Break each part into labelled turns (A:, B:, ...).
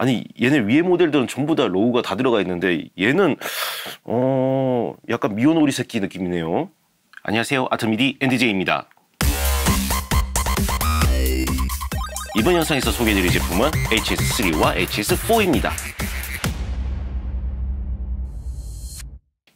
A: 아니 얘네 위에 모델들은 전부 다 로우가 다 들어가 있는데 얘는 어 약간 미온오리 새끼 느낌이네요. 안녕하세요 아트미디 엔디제이입니다. 이번 영상에서 소개해드릴 제품은 HS3와 HS4입니다.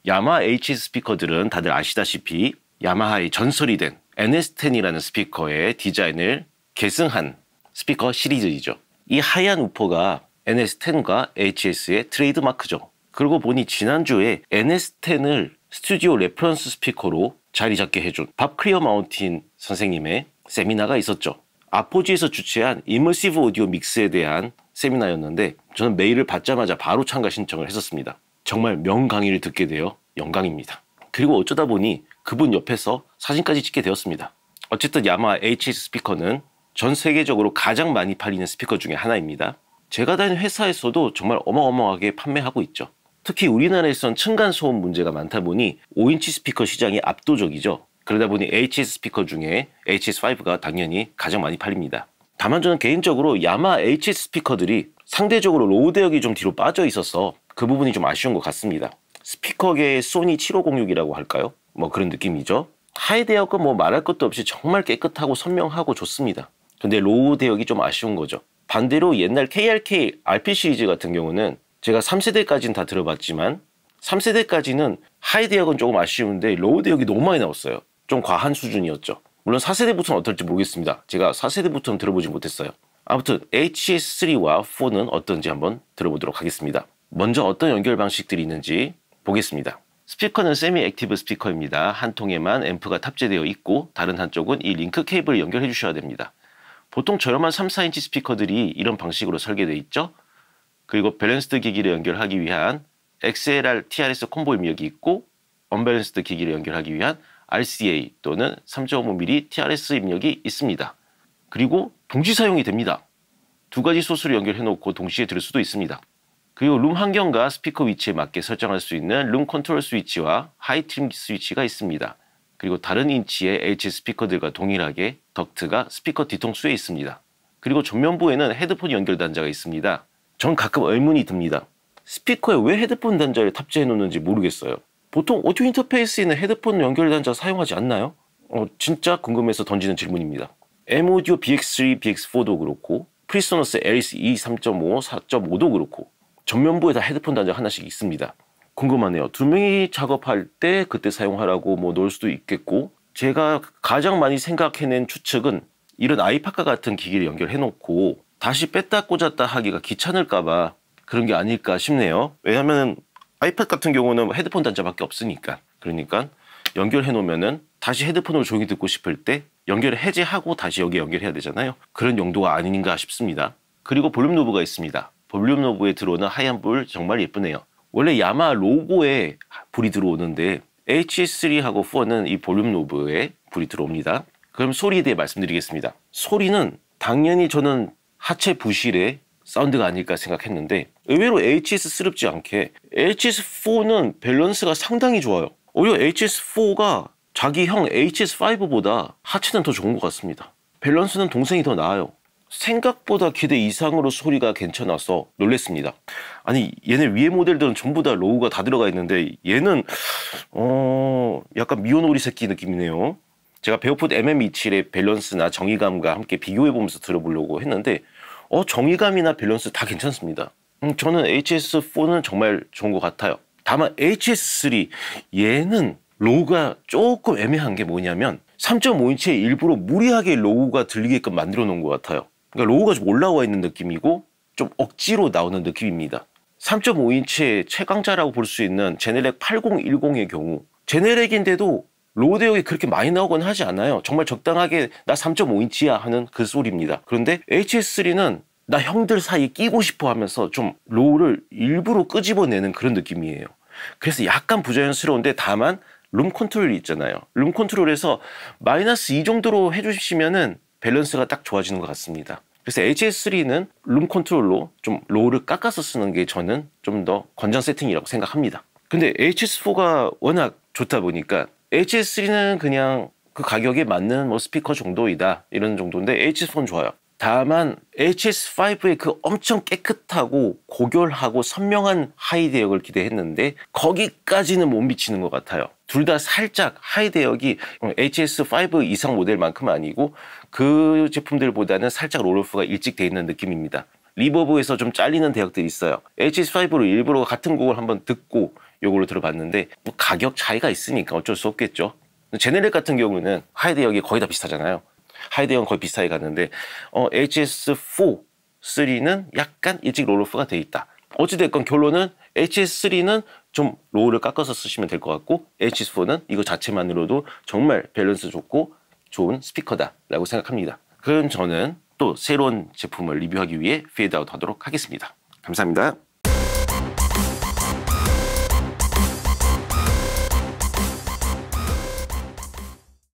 A: 야마 HS 스피커들은 다들 아시다시피 야마하의 전설이 된 NS10이라는 스피커의 디자인을 계승한 스피커 시리즈이죠. 이 하얀 우퍼가 NS10과 HS의 트레이드마크죠. 그러고 보니 지난주에 NS10을 스튜디오 레퍼런스 스피커로 자리 잡게 해준 밥크리어 마운틴 선생님의 세미나가 있었죠. 아포지에서 주최한 이머시브 오디오 믹스에 대한 세미나였는데 저는 메일을 받자마자 바로 참가 신청을 했었습니다. 정말 명강의를 듣게 되어 영광입니다. 그리고 어쩌다 보니 그분 옆에서 사진까지 찍게 되었습니다. 어쨌든 야마 HS 스피커는 전 세계적으로 가장 많이 팔리는 스피커 중에 하나입니다. 제가 다니는 회사에서도 정말 어마어마하게 판매하고 있죠. 특히 우리나라에선 층간 소음 문제가 많다 보니 5인치 스피커 시장이 압도적이죠. 그러다 보니 HS 스피커 중에 HS5가 당연히 가장 많이 팔립니다. 다만 저는 개인적으로 야마 HS 스피커들이 상대적으로 로우 대역이 좀 뒤로 빠져 있어서 그 부분이 좀 아쉬운 것 같습니다. 스피커계의 소니 7506이라고 할까요? 뭐 그런 느낌이죠. 하이 대역은 뭐 말할 것도 없이 정말 깨끗하고 선명하고 좋습니다. 근데 로우 대역이 좀 아쉬운 거죠. 반대로 옛날 KRK RP 시리즈 같은 경우는 제가 3세대까지는 다 들어봤지만 3세대까지는 하이 대역은 조금 아쉬운데 로우 대역이 너무 많이 나왔어요. 좀 과한 수준이었죠. 물론 4세대부터는 어떨지 모르겠습니다. 제가 4세대부터는 들어보지 못했어요. 아무튼 HS3와 4는 어떤지 한번 들어보도록 하겠습니다. 먼저 어떤 연결 방식들이 있는지 보겠습니다. 스피커는 세미 액티브 스피커입니다. 한 통에만 앰프가 탑재되어 있고 다른 한쪽은 이 링크 케이블 을 연결해 주셔야 됩니다. 보통 저렴한 3, 4인치 스피커들이 이런 방식으로 설계되어 있죠. 그리고 밸런스드 기기를 연결하기 위한 XLR TRS 콤보 입력이 있고 언밸런스드 기기를 연결하기 위한 RCA 또는 3.5mm TRS 입력이 있습니다. 그리고 동시 사용이 됩니다. 두 가지 소스를 연결해 놓고 동시에 들을 수도 있습니다. 그리고 룸 환경과 스피커 위치에 맞게 설정할 수 있는 룸 컨트롤 스위치와 하이 트림 스위치가 있습니다. 그리고 다른 인치의 H 스피커들과 동일하게 덕트가 스피커 뒤통수에 있습니다. 그리고 전면부에는 헤드폰 연결 단자가 있습니다. 전 가끔 의문이 듭니다. 스피커에 왜 헤드폰 단자를 탑재해 놓는지 모르겠어요. 보통 오디오 인터페이스에 있는 헤드폰 연결 단자 사용하지 않나요? 어, 진짜 궁금해서 던지는 질문입니다. M 오디오 BX3, BX4도 그렇고 프리소너스 LS E 3.5, 4.5도 e 그렇고 전면부에 다 헤드폰 단자 하나씩 있습니다. 궁금하네요. 두 명이 작업할 때 그때 사용하라고 뭐 놓을 수도 있겠고 제가 가장 많이 생각해낸 추측은 이런 아이팟카 같은 기기를 연결해 놓고 다시 뺐다 꽂았다 하기가 귀찮을까봐 그런 게 아닐까 싶네요. 왜냐하면 아이팟 같은 경우는 헤드폰 단자밖에 없으니까 그러니까 연결해 놓으면 다시 헤드폰으로 종이 듣고 싶을 때 연결을 해제하고 다시 여기 연결해야 되잖아요. 그런 용도가 아닌가 싶습니다. 그리고 볼륨 노브가 있습니다. 볼륨 노브에 들어오는 하얀 불 정말 예쁘네요. 원래 야마 로고에 불이 들어오는데 H3하고 e 4는 이 볼륨 노브에 불이 들어옵니다. 그럼 소리에 대해 말씀드리겠습니다. 소리는 당연히 저는 하체 부실의 사운드가 아닐까 생각했는데 의외로 h s e 스럽지 않게 HS4는 e 밸런스가 상당히 좋아요. 오히려 HS4가 자기 형 HS5보다 하체는 더 좋은 것 같습니다. 밸런스는 동생이 더 나아요. 생각보다 기대 이상으로 소리가 괜찮아서 놀랬습니다. 아니 얘네 위에 모델들은 전부 다 로우가 다 들어가 있는데 얘는 어 약간 미온오리 새끼 느낌이네요. 제가 베어풋 MM27의 밸런스나 정의감과 함께 비교해보면서 들어보려고 했는데 어 정의감이나 밸런스 다 괜찮습니다. 음, 저는 HS4는 정말 좋은 것 같아요. 다만 HS3 얘는 로우가 조금 애매한 게 뭐냐면 3.5인치에 일부러 무리하게 로우가 들리게끔 만들어 놓은 것 같아요. 그러니까 로고가 좀 올라와 있는 느낌이고 좀 억지로 나오는 느낌입니다. 3.5인치의 최강자라고 볼 수 있는 제네렉 8010의 경우 제네렉인데도 로데오이 그렇게 많이 나오곤 하지 않아요. 정말 적당하게 나 3.5인치야 하는 그 소리입니다. 그런데 HS3는 나 형들 사이 끼고 싶어 하면서 좀 로우를 일부러 끄집어내는 그런 느낌이에요. 그래서 약간 부자연스러운데 다만 룸 컨트롤이 있잖아요. 룸 컨트롤에서 마이너스 이 정도로 해주시면은 밸런스가 딱 좋아지는 것 같습니다. 그래서 HS3는 룸 컨트롤로 좀 로우를 깎아서 쓰는 게 저는 좀 더 권장 세팅이라고 생각합니다. 근데 HS4가 워낙 좋다 보니까 HS3는 그냥 그 가격에 맞는 뭐 스피커 정도이다 이런 정도인데 HS4는 좋아요. 다만 HS5의 그 엄청 깨끗하고 고결하고 선명한 하이 대역을 기대했는데 거기까지는 못 미치는 것 같아요. 둘다 살짝 하이 대역이 HS5 이상 모델만큼 아니고 그 제품들보다는 살짝 롤오프가 일찍 돼 있는 느낌입니다. 리버브에서 좀 잘리는 대역들이 있어요. HS5로 일부러 같은 곡을 한번 듣고 이걸로 들어봤는데 뭐 가격 차이가 있으니까 어쩔 수 없겠죠. 제네릭 같은 경우는 하이 대역이 거의 다 비슷하잖아요. 하이 대역 은 거의 비슷하게 갔는데 어, HS4, 3는 약간 일찍 롤오프가 돼 있다. 어찌됐건 결론은 HS3는 좀 로우를 깎아서 쓰시면 될 것 같고 H4는 이거 자체만으로도 정말 밸런스 좋고 좋은 스피커다라고 생각합니다. 그럼 저는 또 새로운 제품을 리뷰하기 위해 페이드아웃 하도록 하겠습니다. 감사합니다.